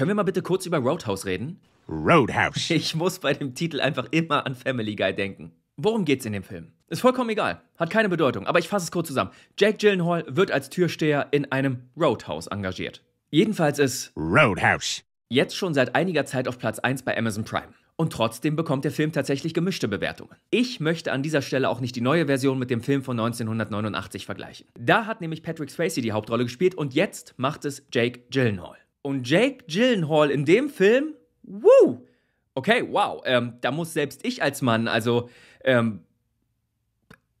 Können wir mal bitte kurz über Roadhouse reden? Roadhouse. Ich muss bei dem Titel einfach immer an Family Guy denken. Worum geht's in dem Film? Ist vollkommen egal, hat keine Bedeutung, aber ich fasse es kurz zusammen. Jack Gyllenhaal wird als Türsteher in einem Roadhouse engagiert. Jedenfalls ist Roadhouse jetzt schon seit einiger Zeit auf Platz 1 bei Amazon Prime. Und trotzdem bekommt der Film tatsächlich gemischte Bewertungen. Ich möchte an dieser Stelle auch nicht die neue Version mit dem Film von 1989 vergleichen. Da hat nämlich Patrick Swayze die Hauptrolle gespielt und jetzt macht es Jake Gyllenhaal. Und Jake Gyllenhaal in dem Film, woo! Okay, wow, ähm, da muss selbst ich als Mann, also ähm,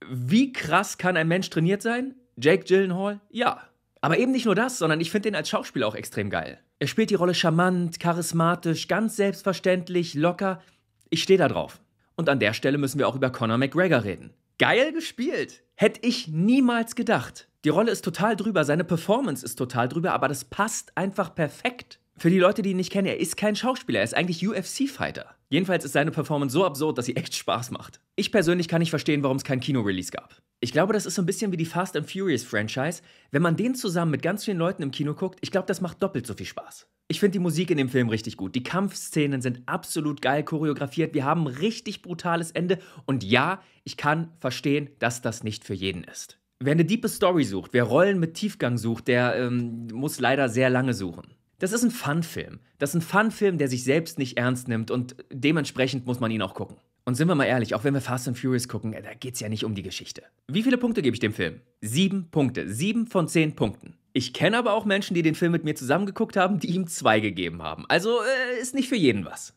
wie krass kann ein Mensch trainiert sein? Jake Gyllenhaal? Ja. Aber eben nicht nur das, sondern ich finde den als Schauspieler auch extrem geil. Er spielt die Rolle charmant, charismatisch, ganz selbstverständlich, locker. Ich stehe da drauf. Und an der Stelle müssen wir auch über Conor McGregor reden. Geil gespielt! Hätte ich niemals gedacht. Die Rolle ist total drüber, seine Performance ist total drüber, aber das passt einfach perfekt. Für die Leute, die ihn nicht kennen, er ist kein Schauspieler, er ist eigentlich UFC-Fighter. Jedenfalls ist seine Performance so absurd, dass sie echt Spaß macht. Ich persönlich kann nicht verstehen, warum es kein Kino-Release gab. Ich glaube, das ist so ein bisschen wie die Fast and Furious Franchise. Wenn man den zusammen mit ganz vielen Leuten im Kino guckt, ich glaube, das macht doppelt so viel Spaß. Ich finde die Musik in dem Film richtig gut. Die Kampfszenen sind absolut geil choreografiert. Wir haben ein richtig brutales Ende. Und ja, ich kann verstehen, dass das nicht für jeden ist. Wer eine diepe Story sucht, wer Rollen mit Tiefgang sucht, der ähm, muss leider sehr lange suchen. Das ist ein Fun-Film. Das ist ein Fun-Film, der sich selbst nicht ernst nimmt und dementsprechend muss man ihn auch gucken. Und sind wir mal ehrlich, auch wenn wir Fast and Furious gucken, da geht es ja nicht um die Geschichte. Wie viele Punkte gebe ich dem Film? Sieben Punkte. Sieben von zehn Punkten. Ich kenne aber auch Menschen, die den Film mit mir zusammengeguckt haben, die ihm zwei gegeben haben. Also äh, ist nicht für jeden was.